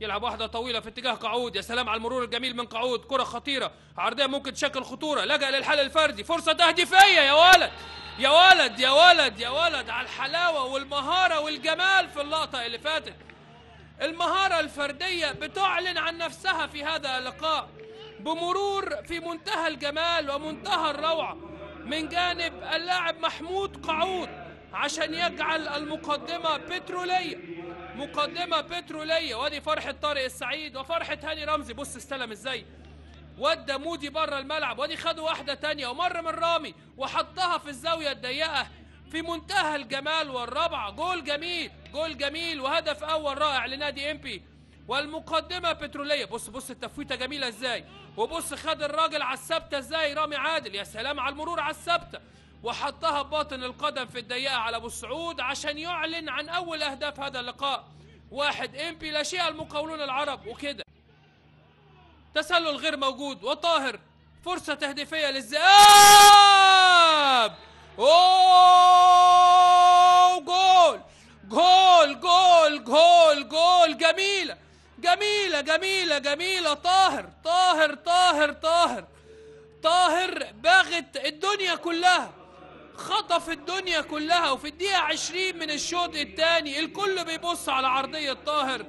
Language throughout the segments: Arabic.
يلعب واحدة طويلة في اتجاه قعود يا سلام على المرور الجميل من قعود كرة خطيرة عرضية ممكن تشكل خطورة لجأ للحل الفردي فرصة تهديفية يا ولد يا ولد يا ولد يا ولد على الحلاوة والمهارة والجمال في اللقطة اللي فاتت المهارة الفردية بتعلن عن نفسها في هذا اللقاء بمرور في منتهى الجمال ومنتهى الروعة من جانب اللاعب محمود قعود عشان يجعل المقدمة بترولية مقدمة بترولية وادي فرحة طارق السعيد وفرحة هاني رمزي بص استلم ازاي ودى مودي بره الملعب وادي خدوا واحدة تانية ومر من رامي وحطها في الزاوية الضيقة في منتهى الجمال والرابعة جول جميل جول جميل وهدف أول رائع لنادي إمبي والمقدمة بترولية بص بص التفويتة جميلة ازاي وبص خد الراجل على الثابتة ازاي رامي عادل يا سلام على المرور على الثابتة وحطها باطن القدم في الضيقة على أبو السعود عشان يعلن عن أول أهداف هذا اللقاء واحد إمبي لا شيء المقاولون العرب وكده تسلل غير موجود وطاهر فرصة تهديفية للذئاب أوه جول جول جول جول جول جميلة جميلة جميلة جميلة طاهر طاهر طاهر طاهر طاهر باغت الدنيا كلها خطف الدنيا كلها وفي الدقيقة عشرين من الشوط الثاني الكل بيبص على عرضية طاهر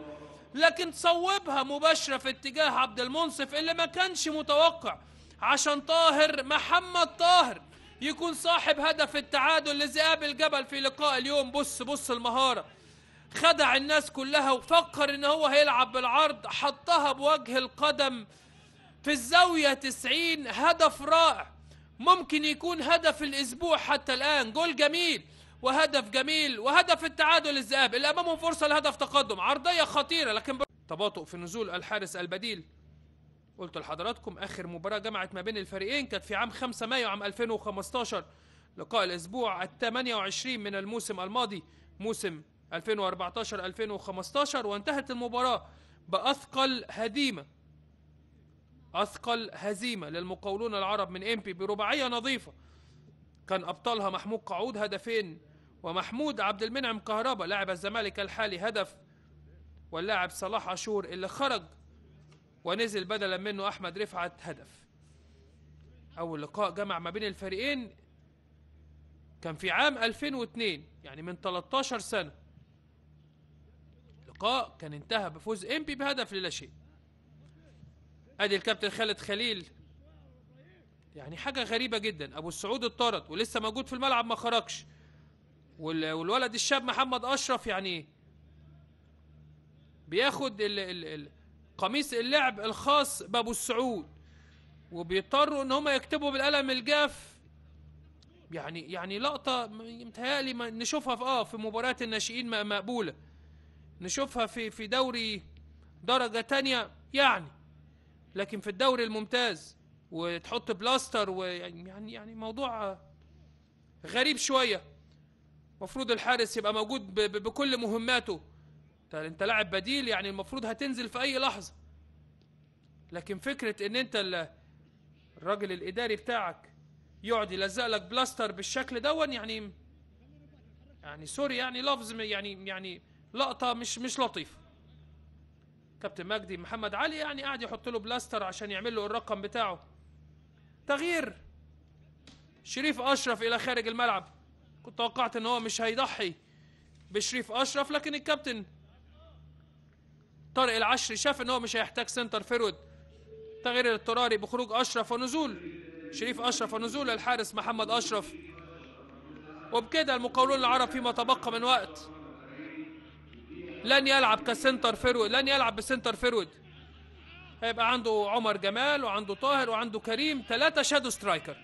لكن صوبها مباشرة في اتجاه عبد المنصف اللي ما كانش متوقع عشان طاهر محمد طاهر يكون صاحب هدف التعادل لذئاب الجبل في لقاء اليوم بص بص المهارة خدع الناس كلها وفكر ان هو هيلعب بالعرض حطها بوجه القدم في الزاوية 90 هدف رائع ممكن يكون هدف الأسبوع حتى الآن جول جميل وهدف جميل وهدف التعادل الذهاب اللي أمامهم فرصة لهدف تقدم عرضية خطيرة لكن تباطؤ في نزول الحارس البديل قلت لحضراتكم آخر مباراة جمعت ما بين الفريقين كانت في عام 5 مايو عام 2015 لقاء الأسبوع ال 28 من الموسم الماضي موسم 2014 2015 وانتهت المباراة بأثقل هديمه أثقل هزيمة للمقاولون العرب من إمبي برباعية نظيفة كان أبطالها محمود قعود هدفين ومحمود عبد المنعم كهربا لاعب الزمالك الحالي هدف واللاعب صلاح عاشور اللي خرج ونزل بدلا منه أحمد رفعت هدف أول لقاء جمع ما بين الفريقين كان في عام 2002 يعني من 13 سنة لقاء كان انتهى بفوز إمبي بهدف للا شيء ادي الكابتن خالد خليل يعني حاجه غريبه جدا ابو السعود اتطرد ولسه موجود في الملعب ما خرجش والولد الشاب محمد اشرف يعني بياخد قميص اللعب الخاص بابو السعود وبيضطروا ان هم يكتبوا بالقلم الجاف يعني يعني لقطه متهيألي نشوفها في اه في مباريات الناشئين مقبوله نشوفها في في دوري درجه تانية يعني لكن في الدوري الممتاز وتحط بلاستر ويعني يعني يعني موضوع غريب شويه المفروض الحارس يبقى موجود بكل مهماته طيب انت لاعب بديل يعني المفروض هتنزل في اي لحظه لكن فكره ان انت الراجل الاداري بتاعك يقعد يلزق لك بلاستر بالشكل دون يعني يعني سوري يعني لفظ يعني يعني لقطه مش مش لطيفه كابتن مجدي محمد علي يعني قاعد يحط له بلاستر عشان يعمل له الرقم بتاعه تغيير شريف اشرف الى خارج الملعب كنت توقعت ان هو مش هيضحي بشريف اشرف لكن الكابتن طارق العشري شاف ان هو مش هيحتاج سنتر فيرود تغيير الاضطراري بخروج اشرف ونزول شريف اشرف ونزول الحارس محمد اشرف وبكده المقاولون العرب فيما تبقى من وقت لن يلعب كسنتر فيرود لن يلعب بسنتر فيرود هيبقى عنده عمر جمال وعنده طاهر وعنده كريم ثلاثة شادو سترايكر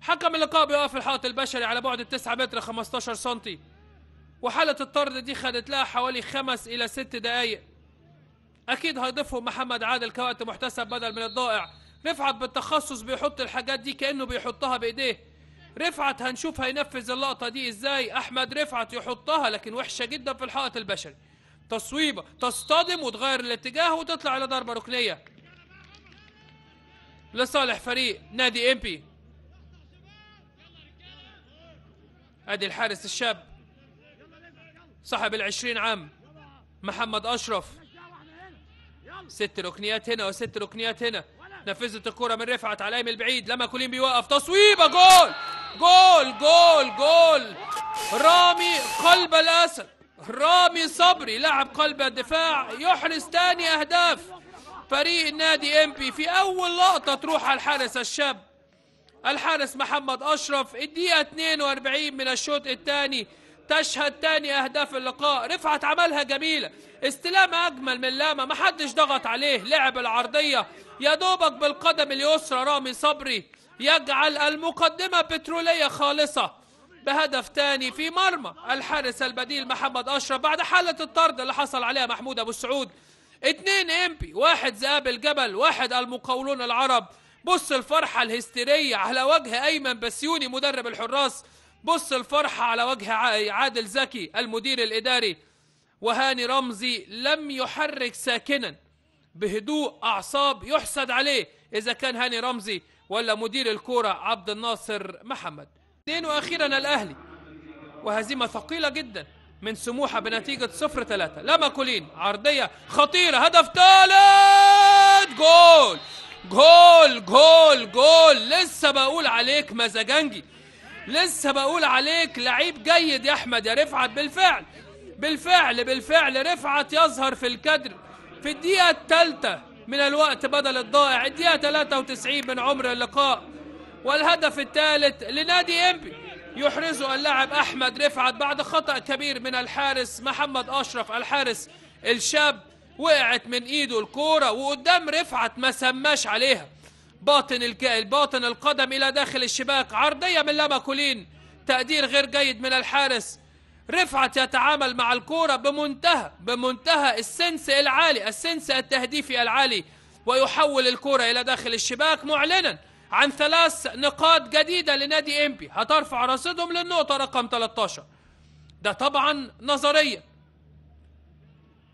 حكم اللقاء بيقف الحائط البشري على بعد 9 متر 15 سنتي وحالة الطرد دي خدت لها حوالي خمس إلى ست دقايق أكيد هيضيفهم محمد عادل كوقت محتسب بدل من الضائع رفعت بالتخصص بيحط الحاجات دي كأنه بيحطها بإيديه رفعت هنشوف هينفذ اللقطه دي ازاي احمد رفعت يحطها لكن وحشه جدا في الحائط البشري تصويبه تصطدم وتغير الاتجاه وتطلع على ضربه ركنيه لصالح فريق نادي امبي ادي الحارس الشاب صاحب ال20 عام محمد اشرف ست ركنيات هنا وست ركنيات هنا نفذت الكرة من رفعت على ايمن البعيد لما كولين بيوقف تصويبه جول جول جول جول رامي قلب الأسد رامي صبري لعب قلب الدفاع يحرز ثاني أهداف فريق النادي امبي في أول لقطة تروح على الحارس الشاب الحارس محمد أشرف الدقيقة 42 من الشوط الثاني تشهد ثاني أهداف اللقاء رفعت عملها جميلة استلام أجمل من لاما ما حدش ضغط عليه لعب العرضية يا دوبك بالقدم اليسرى رامي صبري يجعل المقدمة بترولية خالصة بهدف تاني في مرمى الحارس البديل محمد أشرف بعد حالة الطرد اللي حصل عليها محمود أبو السعود اتنين امبي واحد ذئاب الجبل واحد المقاولون العرب بص الفرحة الهستيرية على وجه أيمن بسيوني مدرب الحراس بص الفرحة على وجه عادل زكي المدير الإداري وهاني رمزي لم يحرك ساكنا بهدوء أعصاب يحسد عليه إذا كان هاني رمزي ولا مدير الكورة عبد الناصر محمد اثنين وأخيرا الأهلي وهزيمة ثقيلة جدا من سموحة بنتيجة صفر ثلاثة لما كولين عرضية خطيرة هدف ثالث جول جول جول جول لسه بقول عليك مزاجنجي لسه بقول عليك لعيب جيد يا احمد يا رفعت بالفعل بالفعل بالفعل رفعت يظهر في الكادر في الدقيقة الثالثة من الوقت بدل الضائع الدقيقة 93 من عمر اللقاء والهدف الثالث لنادي إنبي يحرزه اللاعب أحمد رفعت بعد خطأ كبير من الحارس محمد أشرف الحارس الشاب وقعت من إيده الكورة وقدام رفعت ما سماش عليها باطن باطن القدم إلى داخل الشباك عرضية من كولين تقدير غير جيد من الحارس رفعت يتعامل مع الكورة بمنتهى بمنتهى السنس العالي السنس التهديفي العالي ويحول الكورة إلى داخل الشباك معلنا عن ثلاث نقاط جديدة لنادي إمبي هترفع رصيدهم للنقطة رقم 13 ده طبعا نظريا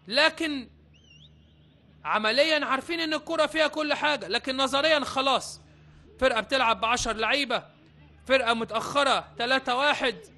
لكن عمليا عارفين ان الكرة فيها كل حاجة لكن نظريا خلاص فرقة بتلعب بعشر لعيبة فرقة متأخرة 3 واحد